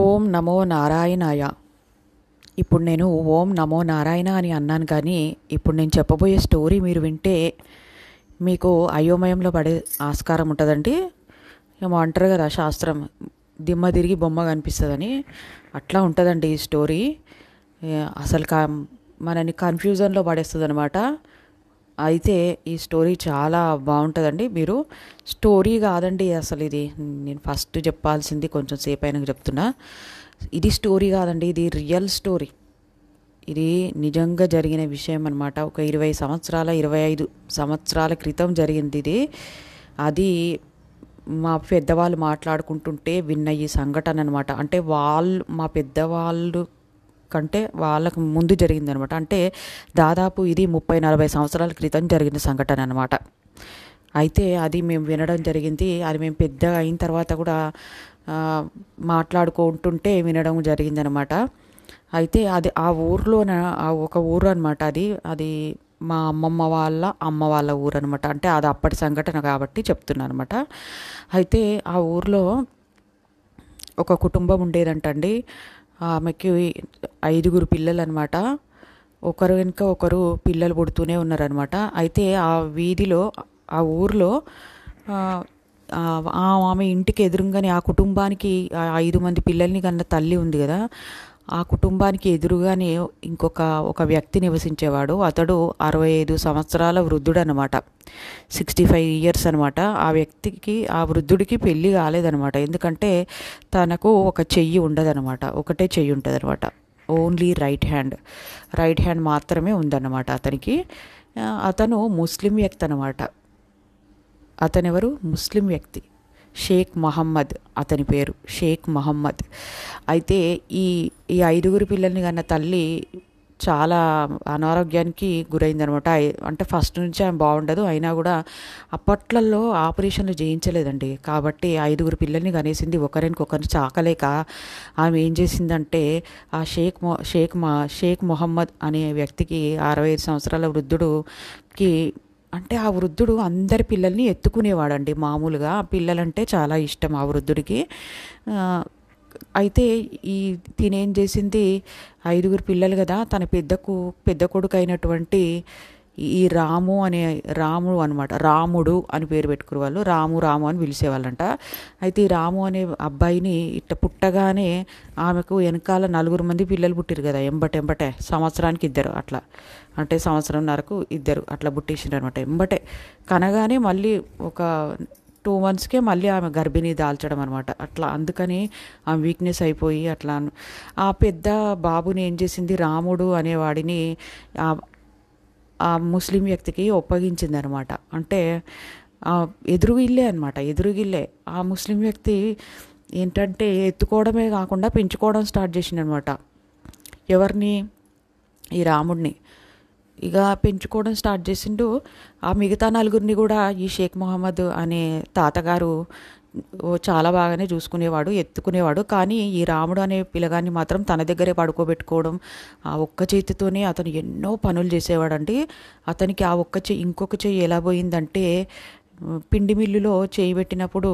ఓం నమో నారాయణాయ ఇప్పుడు నేను ఓం నమో నారాయణ అని అన్నాను కానీ ఇప్పుడు నేను చెప్పబోయే స్టోరీ మీరు వింటే మీకు అయోమయంలో పడే ఆస్కారం ఉంటుందండి ఏమో అంటారు కదా శాస్త్రం దిమ్మ తిరిగి బొమ్మ కనిపిస్తుందని అట్లా ఉంటుందండి ఈ స్టోరీ అసలు కా మనని కన్ఫ్యూజన్లో పడేస్తుంది అనమాట అయితే ఈ స్టోరీ చాలా బాగుంటుందండి మీరు స్టోరీ కాదండి అసలు ఇది నేను ఫస్ట్ చెప్పాల్సింది కొంచెం సేపు అయినా చెప్తున్నా ఇది స్టోరీ కాదండి ఇది రియల్ స్టోరీ ఇది నిజంగా జరిగిన విషయం అనమాట ఒక ఇరవై సంవత్సరాల ఇరవై ఐదు సంవత్సరాల క్రితం జరిగింది ఇది అది మా పెద్దవాళ్ళు మాట్లాడుకుంటుంటే విన్న ఈ సంఘటన అనమాట అంటే వాళ్ళు మా పెద్దవాళ్ళు కంటే వాళ్ళకు ముందు జరిగిందనమాట అంటే దాదాపు ఇది ముప్పై నలభై సంవత్సరాల క్రితం జరిగిన సంఘటన అనమాట అయితే అది మేము వినడం జరిగింది అది మేము పెద్దగా అయిన తర్వాత కూడా మాట్లాడుకుంటుంటే వినడం జరిగిందనమాట అయితే అది ఆ ఊర్లో ఒక ఊరు అనమాట అది అది మా అమ్మమ్మ వాళ్ళ అమ్మ వాళ్ళ ఊరు అనమాట అంటే అది అప్పటి సంఘటన కాబట్టి చెప్తున్నాను అనమాట అయితే ఆ ఊర్లో ఒక కుటుంబం ఉండేదంటండి ఆమెకి ఐదుగురు పిల్లలు అనమాట ఒకరు వెనుక ఒకరు పిల్లలు పుడుతూనే ఉన్నారనమాట అయితే ఆ వీధిలో ఆ ఊర్లో ఆమె ఇంటికి ఎదురుగానే ఆ కుటుంబానికి ఐదు మంది పిల్లల్ని కన్నా తల్లి ఉంది కదా ఆ కుటుంబానికి ఎదురుగానే ఇంకొక ఒక వ్యక్తి నివసించేవాడు అతడు అరవై ఐదు సంవత్సరాల వృద్ధుడు అనమాట సిక్స్టీ ఫైవ్ ఇయర్స్ అనమాట ఆ వ్యక్తికి ఆ వృద్ధుడికి పెళ్ళి కాలేదనమాట ఎందుకంటే తనకు ఒక చెయ్యి ఉండదనమాట ఒకటే చెయ్యి అనమాట only right hand right hand మాత్రమే ఉందన్నమాట అతనికి అతను ముస్లిం వ్యక్తి అనమాట అతనెవరు ముస్లిం వ్యక్తి షేక్ మహమ్మద్ అతని పేరు షేక్ మహమ్మద్ అయితే ఈ ఈ ఐదుగురు పిల్లల్ని కన్న తల్లి చాలా అనారోగ్యానికి గురైందనమాట అంటే ఫస్ట్ నుంచి ఆమె బాగుండదు అయినా కూడా అప్పట్లలో ఆపరేషన్లు చేయించలేదండి కాబట్టి ఐదుగురు పిల్లల్ని కనేసింది ఒకరిని చాకలేక ఆమె ఏం చేసిందంటే ఆ షేక్ మొ షేక్ మా షేక్ మొహమ్మద్ అనే వ్యక్తికి అరవై ఐదు సంవత్సరాల వృద్ధుడుకి అంటే ఆ వృద్ధుడు అందరి పిల్లల్ని ఎత్తుకునేవాడండి మామూలుగా పిల్లలంటే చాలా ఇష్టం ఆ వృద్ధుడికి అయితే ఈ తినేం చేసింది ఐదుగురు పిల్లలు కదా తన పెద్దకు పెద్ద కొడుకు అయినటువంటి ఈ రాము అనే రాముడు అనమాట రాముడు అని పేరు పెట్టుకునే వాళ్ళు రాము రాము అని పిలిచేవాళ్ళంట అయితే ఈ రాము అనే అబ్బాయిని ఇట్ట పుట్టగానే ఆమెకు వెనకాల నలుగురు మంది పిల్లలు పుట్టిరు కదా ఎంబట ఎంబటే సంవత్సరానికి ఇద్దరు అట్లా అంటే సంవత్సరం నరకు ఇద్దరు అట్లా పుట్టేసిండ్రు అనమాట ఎంబటే కనగానే మళ్ళీ ఒక టూ మంత్స్కే మళ్ళీ ఆమె గర్భిణీ దాల్చడం అనమాట అట్లా అందుకని ఆమె వీక్నెస్ అయిపోయి అట్లా ఆ పెద్ద బాబుని ఏం చేసింది రాముడు అనేవాడిని ఆ ముస్లిం వ్యక్తికి ఒప్పగించింది అనమాట అంటే ఎదురు ఇల్లే అనమాట ఎదురుగిల్లే ఆ ముస్లిం వ్యక్తి ఏంటంటే ఎత్తుకోవడమే కాకుండా పెంచుకోవడం స్టార్ట్ చేసింది అనమాట ఎవరిని ఈ రాముడిని ఇక పెంచుకోవడం స్టార్ట్ చేసిండు ఆ మిగతా నలుగురిని కూడా ఈ షేక్ మొహమ్మద్ అనే తాతగారు చాలా బాగానే చూసుకునేవాడు ఎత్తుకునేవాడు కానీ ఈ రాముడు అనే పిల్లగాన్ని మాత్రం తన దగ్గరే పడుకోబెట్టుకోవడం ఆ ఒక్క చేతితోనే అతను ఎన్నో పనులు చేసేవాడండి అతనికి ఆ ఒక్క చెయ్యి ఇంకొక చెయ్యి ఎలా పోయిందంటే పిండి మిల్లులో చేయి పెట్టినప్పుడు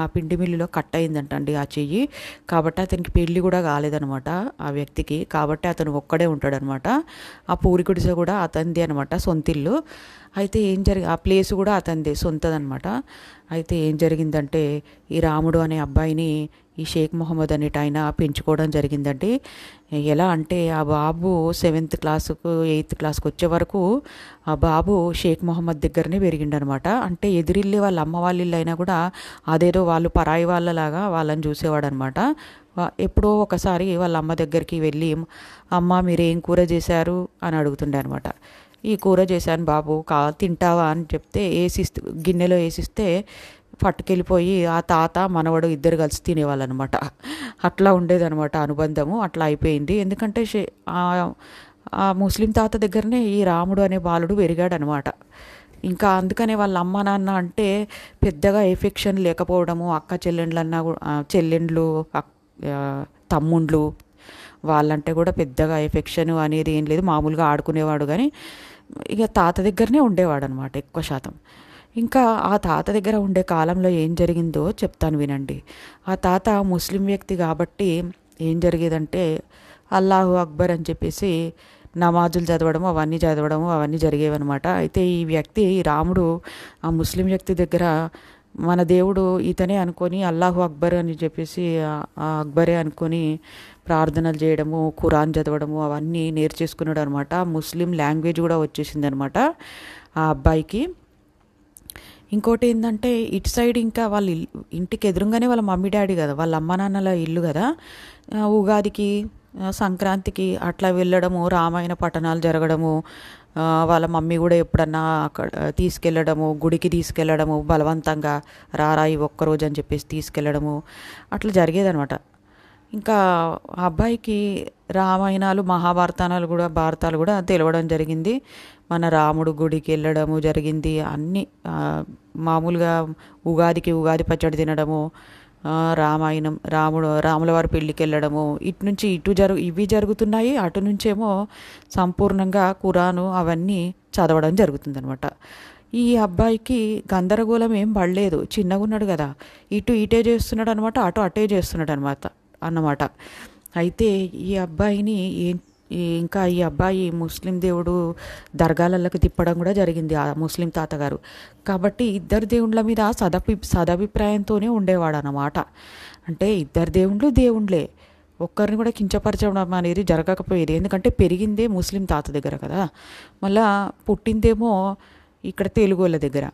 ఆ పిండి మిల్లులో కట్ అయిందంటండి ఆ చెయ్యి కాబట్టి అతనికి పెళ్ళి కూడా కాలేదనమాట ఆ వ్యక్తికి కాబట్టి అతను ఒక్కడే ఉంటాడనమాట ఆ పూరి గుడిసె కూడా అతనిది అనమాట సొంతిల్లు అయితే ఏం జరిగి ఆ ప్లేస్ కూడా అతనిది సొంతదనమాట అయితే ఏం జరిగిందంటే ఈ రాముడు అనే అబ్బాయిని ఈ షేక్ మొహమ్మద్ అనేటి ఆయన పెంచుకోవడం జరిగిందండి ఎలా అంటే ఆ బాబు సెవెంత్ క్లాసుకు ఎయిత్ క్లాస్కి వచ్చే వరకు ఆ బాబు షేక్ మొహమ్మద్ దగ్గరనే పెరిగిండనమాట అంటే ఎదురిల్లి వాళ్ళ అమ్మ వాళ్ళ ఇల్లు అయినా కూడా అదేదో వాళ్ళు పరాయి వాళ్ళలాగా వాళ్ళని చూసేవాడు అనమాట ఎప్పుడో ఒకసారి వాళ్ళ అమ్మ దగ్గరికి వెళ్ళి అమ్మ మీరేం కూర చేశారు అని అడుగుతుండే అనమాట ఈ కూర చేశాను బాబు కా తింటావా అని చెప్తే వేసిస్తే గిన్నెలో వేసిస్తే పట్టుకెళ్ళిపోయి ఆ తాత మనవడు ఇద్దరు కలిసి తినేవాళ్ళు అనమాట అట్లా ఉండేదనమాట అనుబంధము అట్లా అయిపోయింది ఎందుకంటే ఆ ముస్లిం తాత దగ్గరనే ఈ రాముడు అనే బాలుడు పెరిగాడనమాట ఇంకా అందుకనే వాళ్ళ అమ్మ నాన్న అంటే పెద్దగా ఎఫెక్షన్ లేకపోవడము అక్క చెల్లెండ్లన్నా చెల్లెండ్లు తమ్ముండ్లు వాళ్ళంటే కూడా పెద్దగా ఎఫెక్షన్ అనేది ఏం లేదు మామూలుగా ఆడుకునేవాడు కానీ ఇక తాత దగ్గరనే ఉండేవాడు అనమాట ఎక్కువ శాతం ఇంకా ఆ తాత దగ్గర ఉండే కాలంలో ఏం జరిగిందో చెప్తాను వినండి ఆ తాత ముస్లిం వ్యక్తి కాబట్టి ఏం జరిగేదంటే అల్లాహు అక్బర్ అని చెప్పేసి నమాజులు చదవడం అవన్నీ చదవడము అవన్నీ జరిగేవన్నమాట అయితే ఈ వ్యక్తి రాముడు ఆ ముస్లిం వ్యక్తి దగ్గర మన దేవుడు ఇతనే అనుకొని అల్లాహు అక్బర్ అని చెప్పేసి అక్బరే అనుకొని ప్రార్థనలు చేయడము ఖురాన్ చదవడము అవన్నీ నేర్చేసుకున్నాడు అనమాట ముస్లిం లాంగ్వేజ్ కూడా వచ్చేసింది అనమాట ఆ అబ్బాయికి ఇంకోటి ఏంటంటే ఇటు సైడ్ ఇంకా వాళ్ళ ఇంటికి ఎదురుగానే వాళ్ళ మమ్మీ డాడీ కదా వాళ్ళ అమ్మ నాన్నల ఇల్లు కదా ఉగాదికి సంక్రాంతికి అట్లా వెళ్ళడము రామాయణ పఠనాలు జరగడము వాళ్ళ మమ్మీ కూడా ఎప్పుడన్నా అక్కడ తీసుకెళ్ళడము గుడికి తీసుకెళ్ళడము బలవంతంగా రారాయి ఒక్కరోజు అని చెప్పేసి తీసుకెళ్ళడము అట్లా జరిగేదనమాట ఇంకా అబ్బాయికి రామాయణాలు మహాభారతాలు కూడా భారతాలు కూడా తెలవడం జరిగింది మన రాముడు గుడికి వెళ్ళడము జరిగింది అన్నీ మామూలుగా ఉగాదికి ఉగాది పచ్చడి తినడము రామాయణం రాముడు రాములవారి పెళ్ళికి వెళ్ళడము ఇటు నుంచి ఇటు జరుగు ఇవి జరుగుతున్నాయి అటు నుంచేమో సంపూర్ణంగా కురాను అవన్నీ చదవడం జరుగుతుందనమాట ఈ అబ్బాయికి గందరగోళం ఏం పడలేదు చిన్నగా ఉన్నాడు కదా ఇటు ఇటే చేస్తున్నాడు అనమాట అటు అటే చేస్తున్నాడు అనమాట అన్నమాట అయితే ఈ అబ్బాయిని ఏం ఇంకా ఈ అబ్బాయి ముస్లిం దేవుడు దర్గాలలోకి తిప్పడం కూడా జరిగింది ఆ ముస్లిం తాతగారు కాబట్టి ఇద్దరు దేవుళ్ళ మీద సదపి సదభిప్రాయంతోనే ఉండేవాడు అన్నమాట అంటే ఇద్దరు దేవుళ్ళు దేవుళ్ళే ఒక్కరిని కూడా కించపరచడం అనేది జరగకపోయేది ఎందుకంటే పెరిగిందే ముస్లిం తాత దగ్గర కదా మళ్ళీ పుట్టిందేమో ఇక్కడ తెలుగు వాళ్ళ దగ్గర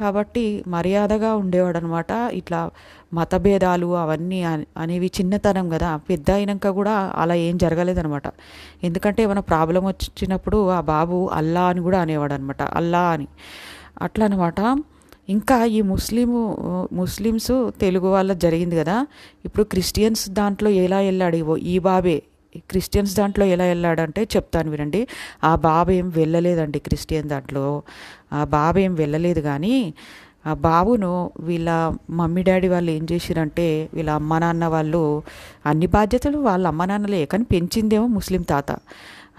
కాబట్టి మర్యాదగా ఉండేవాడు అనమాట ఇట్లా మతభేదాలు అవన్నీ అనేవి చిన్నతనం కదా పెద్ద అయినాక కూడా అలా ఏం జరగలేదనమాట ఎందుకంటే ఏమైనా ప్రాబ్లం వచ్చినప్పుడు ఆ బాబు అల్లా అని కూడా అనేవాడు అనమాట అల్లా అని అట్లా అనమాట ఇంకా ఈ ముస్లిము ముస్లిమ్స్ తెలుగు వాళ్ళ జరిగింది కదా ఇప్పుడు క్రిస్టియన్స్ దాంట్లో ఎలా వెళ్ళాడు ఈ బాబే క్రిస్టియన్స్ దాంట్లో ఎలా వెళ్ళాడంటే చెప్తాను వినండి ఆ బాబు ఏం వెళ్ళలేదండి క్రిస్టియన్ దాంట్లో ఆ బాబు ఏం వెళ్ళలేదు కానీ ఆ బాబును వీళ్ళ మమ్మీ డాడీ వాళ్ళు ఏం చేసిరంటే వీళ్ళ అమ్మ నాన్న వాళ్ళు అన్ని బాధ్యతలు వాళ్ళ అమ్మ నాన్నలే కానీ పెంచిందేమో ముస్లిం తాత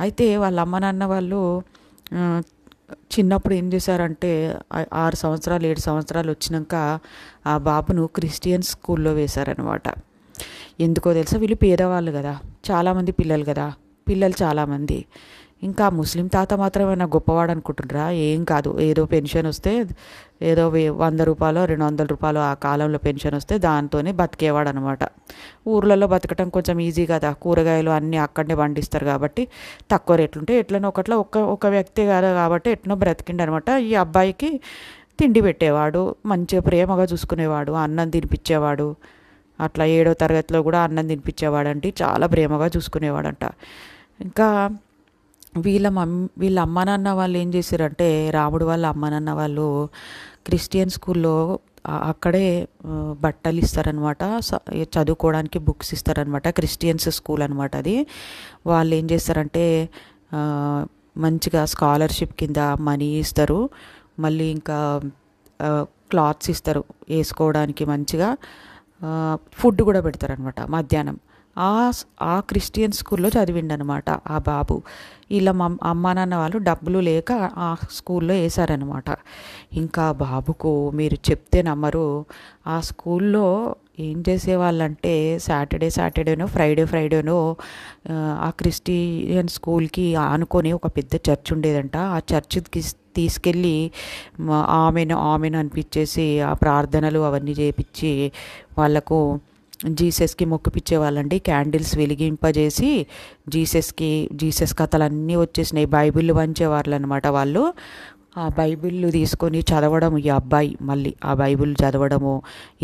అయితే వాళ్ళ అమ్మ నాన్న వాళ్ళు చిన్నప్పుడు ఏం చేశారంటే ఆరు సంవత్సరాలు ఏడు సంవత్సరాలు వచ్చినాక ఆ బాబును క్రిస్టియన్ స్కూల్లో వేశారనమాట ఎందుకో తెలుసా వీళ్ళు పేదవాళ్ళు కదా చాలామంది పిల్లలు కదా పిల్లలు చాలామంది ఇంకా ముస్లిం తాత మాత్రం నా గొప్పవాడు అనుకుంటుండ్రా ఏం కాదు ఏదో పెన్షన్ వస్తే ఏదో వంద రూపాయలు రెండు వందల రూపాయలు ఆ కాలంలో పెన్షన్ వస్తే దాంతోనే బతికేవాడు అనమాట ఊర్లలో బతకటం కొంచెం ఈజీ కదా కూరగాయలు అన్నీ అక్కడనే పండిస్తారు కాబట్టి తక్కువ రేట్లుంటే ఎట్లనో ఒకట్లా ఒక ఒక వ్యక్తి కాదు కాబట్టి ఎట్లనో అనమాట ఈ అబ్బాయికి తిండి పెట్టేవాడు మంచిగా ప్రేమగా చూసుకునేవాడు అన్నం తినిపించేవాడు అట్లా ఏడో తరగతిలో కూడా అన్నం తినిపించేవాడంటే చాలా ప్రేమగా చూసుకునేవాడంట ఇంకా వీళ్ళ మమ్ వీళ్ళ అమ్మ నాన్న వాళ్ళు ఏం చేశారంటే రాముడు వాళ్ళ అమ్మ నాన్న వాళ్ళు క్రిస్టియన్ స్కూల్లో అక్కడే బట్టలు ఇస్తారనమాట చదువుకోవడానికి బుక్స్ ఇస్తారనమాట క్రిస్టియన్స్ స్కూల్ అనమాట అది వాళ్ళు ఏం చేస్తారంటే మంచిగా స్కాలర్షిప్ కింద మనీ ఇస్తారు మళ్ళీ ఇంకా క్లాత్స్ ఇస్తారు వేసుకోవడానికి మంచిగా ఫుడ్ కూడా పెడతారనమాట మధ్యాహ్నం ఆ ఆ క్రిస్టియన్ స్కూల్లో చదివిండనమాట ఆ బాబు ఇలా మా అమ్మా నాన్న వాళ్ళు డబ్బులు లేక ఆ స్కూల్లో వేశారనమాట ఇంకా బాబుకు మీరు చెప్తే నమ్మరు ఆ స్కూల్లో ఏం చేసేవాళ్ళంటే సాటర్డే సాటర్డేనో ఫ్రైడే ఫ్రైడేనో ఆ క్రిస్టియన్ స్కూల్కి ఆనుకొని ఒక పెద్ద చర్చ్ ఉండేదంట ఆ చర్చ్కి తీసుకెళ్ళి ఆమెను ఆమెను అనిపించేసి ఆ ప్రార్థనలు అవన్నీ చేపించి వాళ్ళకు జీసస్కి వాళ్ళండి క్యాండిల్స్ వెలిగింపజేసి జీసస్కి జీసస్ కథలన్నీ వచ్చేసినాయి బైబిల్ వంచేవాళ్ళు అనమాట వాళ్ళు ఆ బైబిల్ తీసుకొని చదవడం ఈ అబ్బాయి మళ్ళీ ఆ బైబిల్ చదవడము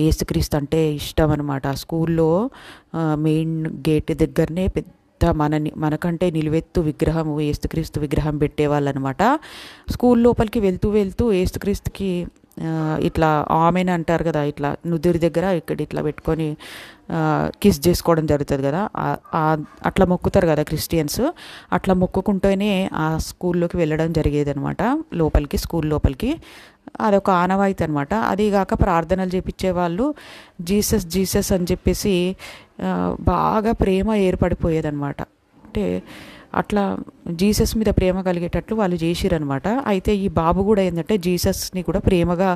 ఏసుక్రీస్తు అంటే ఇష్టం అనమాట స్కూల్లో మెయిన్ గేట్ దగ్గరనే పెద్ద పెద్ద మనని మనకంటే నిలువెత్తు విగ్రహం ఏస్తుక్రీస్తు విగ్రహం పెట్టేవాళ్ళనమాట స్కూల్ లోపలికి వెళ్తూ వెళ్తూ ఏస్తుక్రీస్తుకి ఇట్లా ఆమెన్ అంటారు కదా ఇట్లా నుదురు దగ్గర ఇక్కడ ఇట్లా పెట్టుకొని కిస్ చేసుకోవడం జరుగుతుంది కదా అట్లా మొక్కుతారు కదా క్రిస్టియన్స్ అట్లా మొక్కుకుంటూనే ఆ స్కూల్లోకి వెళ్ళడం జరిగేది అనమాట లోపలికి స్కూల్ లోపలికి అదొక ఆనవాయితీ అనమాట అది కాక ప్రార్థనలు వాళ్ళు జీసస్ జీసస్ అని చెప్పేసి బాగా ప్రేమ ఏర్పడిపోయేదన్నమాట అంటే అట్లా జీసస్ మీద ప్రేమ కలిగేటట్లు వాళ్ళు చేసిరనమాట అయితే ఈ బాబు కూడా ఏంటంటే జీసస్ని కూడా ప్రేమగా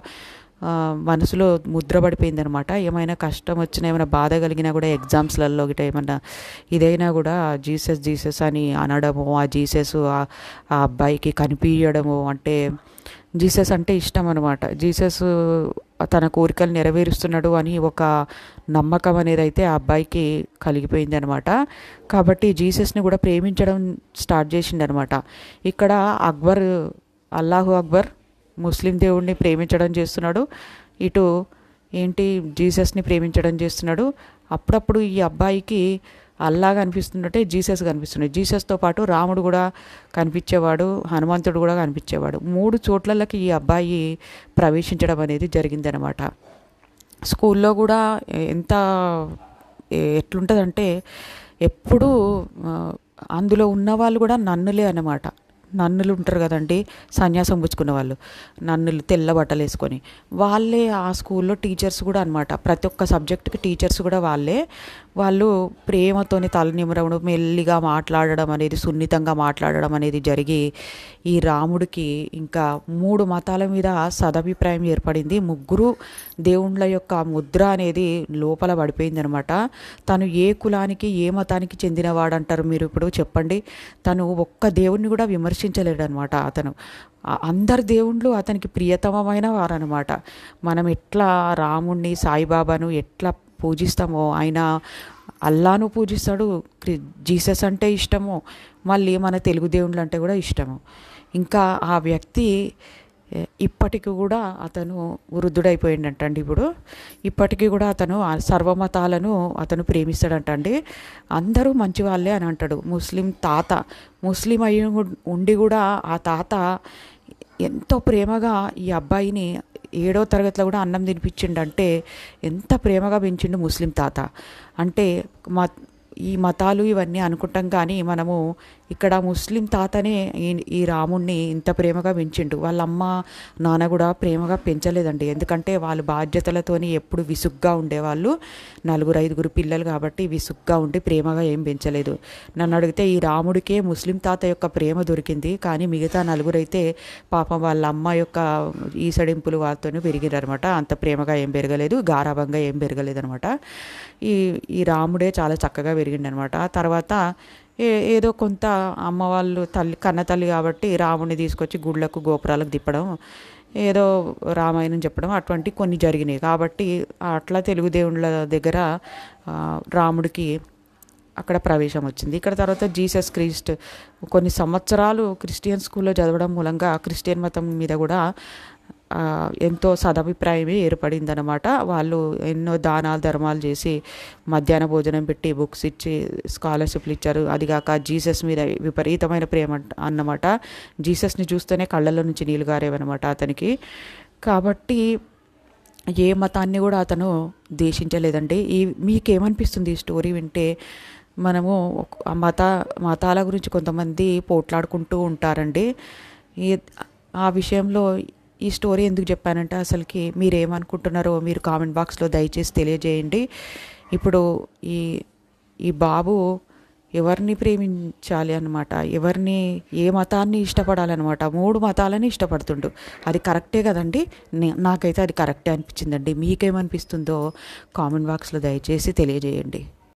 మనసులో ముద్రపడిపోయింది అనమాట ఏమైనా కష్టం వచ్చినా ఏమైనా బాధ కలిగినా కూడా ఎగ్జామ్స్లలో గిట ఏమైనా ఇదైనా కూడా జీసస్ జీసస్ అని అనడము ఆ జీసస్ ఆ అబ్బాయికి కనిపించడము అంటే జీసస్ అంటే ఇష్టం అనమాట జీసస్ తన కోరికలు నెరవేరుస్తున్నాడు అని ఒక నమ్మకం అనేది అయితే ఆ అబ్బాయికి కలిగిపోయింది అనమాట కాబట్టి జీసస్ని కూడా ప్రేమించడం స్టార్ట్ చేసింది అనమాట ఇక్కడ అక్బర్ అల్లాహు అక్బర్ ముస్లిం దేవుడిని ప్రేమించడం చేస్తున్నాడు ఇటు ఏంటి జీసస్ని ప్రేమించడం చేస్తున్నాడు అప్పుడప్పుడు ఈ అబ్బాయికి అల్లా కనిపిస్తుంటే జీసస్ కనిపిస్తుండే జీసస్తో పాటు రాముడు కూడా కనిపించేవాడు హనుమంతుడు కూడా కనిపించేవాడు మూడు చోట్లకి ఈ అబ్బాయి ప్రవేశించడం అనేది జరిగిందనమాట స్కూల్లో కూడా ఎంత ఎట్లుంటుందంటే ఎప్పుడూ అందులో ఉన్న వాళ్ళు కూడా నన్నులే అనమాట నన్నులు ఉంటారు కదండి సన్యాసం పుచ్చుకున్న వాళ్ళు నన్నులు తెల్ల బట్టలు వేసుకొని వాళ్ళే ఆ స్కూల్లో టీచర్స్ కూడా అనమాట ప్రతి ఒక్క సబ్జెక్టుకి టీచర్స్ కూడా వాళ్ళే వాళ్ళు ప్రేమతోని తలనిమరవడం మెల్లిగా మాట్లాడడం అనేది సున్నితంగా మాట్లాడడం అనేది జరిగి ఈ రాముడికి ఇంకా మూడు మతాల మీద సదభిప్రాయం ఏర్పడింది ముగ్గురు దేవుళ్ళ యొక్క ముద్ర అనేది లోపల పడిపోయింది అనమాట తను ఏ కులానికి ఏ మతానికి చెందినవాడంటారు మీరు ఇప్పుడు చెప్పండి తను ఒక్క దేవుణ్ణి కూడా విమర్శించలేడనమాట అతను అందరు దేవుళ్ళు అతనికి ప్రియతమమైన వారనమాట మనం ఎట్లా రాముణ్ణి సాయిబాబాను ఎట్లా పూజిస్తాము ఆయన అల్లాను పూజిస్తాడు జీసస్ అంటే ఇష్టము మళ్ళీ మన తెలుగు దేవుళ్ళు అంటే కూడా ఇష్టము ఇంకా ఆ వ్యక్తి ఇప్పటికి కూడా అతను వృద్ధుడైపోయాడు అంటండి ఇప్పుడు ఇప్పటికీ కూడా అతను సర్వమతాలను అతను ప్రేమిస్తాడంటండి అందరూ మంచి వాళ్ళే అని అంటాడు ముస్లిం తాత ముస్లిం అయ్యి ఉండి కూడా ఆ తాత ఎంతో ప్రేమగా ఈ అబ్బాయిని ఏడో తరగతిలో కూడా అన్నం తినిపించిండు అంటే ఎంత ప్రేమగా పెంచిండు ముస్లిం తాత అంటే మా ఈ మతాలు ఇవన్నీ అనుకుంటాం కానీ మనము ఇక్కడ ముస్లిం తాతనే ఈ రాముణ్ణి ఇంత ప్రేమగా పెంచిండు వాళ్ళ అమ్మ నాన్న కూడా ప్రేమగా పెంచలేదండి ఎందుకంటే వాళ్ళు బాధ్యతలతో ఎప్పుడు విసుగ్గా ఉండేవాళ్ళు నలుగురు ఐదుగురు పిల్లలు కాబట్టి విసుగ్గా ఉండి ప్రేమగా ఏం పెంచలేదు నన్ను అడిగితే ఈ రాముడికే ముస్లిం తాత యొక్క ప్రేమ దొరికింది కానీ మిగతా నలుగురైతే పాపం వాళ్ళ అమ్మ యొక్క ఈసడింపులు వాళ్ళతోనే పెరిగిరనమాట అంత ప్రేమగా ఏం పెరగలేదు గారాభంగా ఏం పెరగలేదు అనమాట ఈ ఈ రాముడే చాలా చక్కగా పెరిగి అనమాట ఆ తర్వాత ఏదో కొంత అమ్మ వాళ్ళు తల్లి కన్న తల్లి కాబట్టి రాముని తీసుకొచ్చి గుళ్ళకు గోపురాలకు తిప్పడం ఏదో రామాయణం చెప్పడం అటువంటి కొన్ని జరిగినాయి కాబట్టి అట్లా తెలుగు దేవుళ్ళ దగ్గర రాముడికి అక్కడ ప్రవేశం వచ్చింది ఇక్కడ తర్వాత జీసస్ క్రీస్ట్ కొన్ని సంవత్సరాలు క్రిస్టియన్ స్కూల్లో చదవడం మూలంగా క్రిస్టియన్ మతం మీద కూడా ఎంతో సదభిప్రాయమే ఏర్పడిందనమాట వాళ్ళు ఎన్నో దానాలు ధర్మాలు చేసి మధ్యాహ్న భోజనం పెట్టి బుక్స్ ఇచ్చి స్కాలర్షిప్లు ఇచ్చారు అదిగాక జీసస్ మీద విపరీతమైన ప్రేమ అన్నమాట జీసస్ని చూస్తేనే కళ్ళల్లో నుంచి నీళ్ళు గారేవన్నమాట అతనికి కాబట్టి ఏ మతాన్ని కూడా అతను ద్వేషించలేదండి ఈ మీకేమనిపిస్తుంది ఈ స్టోరీ వింటే మనము మత మతాల గురించి కొంతమంది పోట్లాడుకుంటూ ఉంటారండి ఆ విషయంలో ఈ స్టోరీ ఎందుకు చెప్పానంటే అసలుకి మీరు ఏమనుకుంటున్నారో మీరు కామెంట్ బాక్స్లో దయచేసి తెలియజేయండి ఇప్పుడు ఈ ఈ బాబు ఎవరిని ప్రేమించాలి అనమాట ఎవరిని ఏ మతాన్ని ఇష్టపడాలన్నమాట మూడు మతాలని ఇష్టపడుతుండు అది కరెక్టే కదండి నాకైతే అది కరెక్టే అనిపించిందండి మీకేమనిపిస్తుందో కామెంట్ బాక్స్లో దయచేసి తెలియజేయండి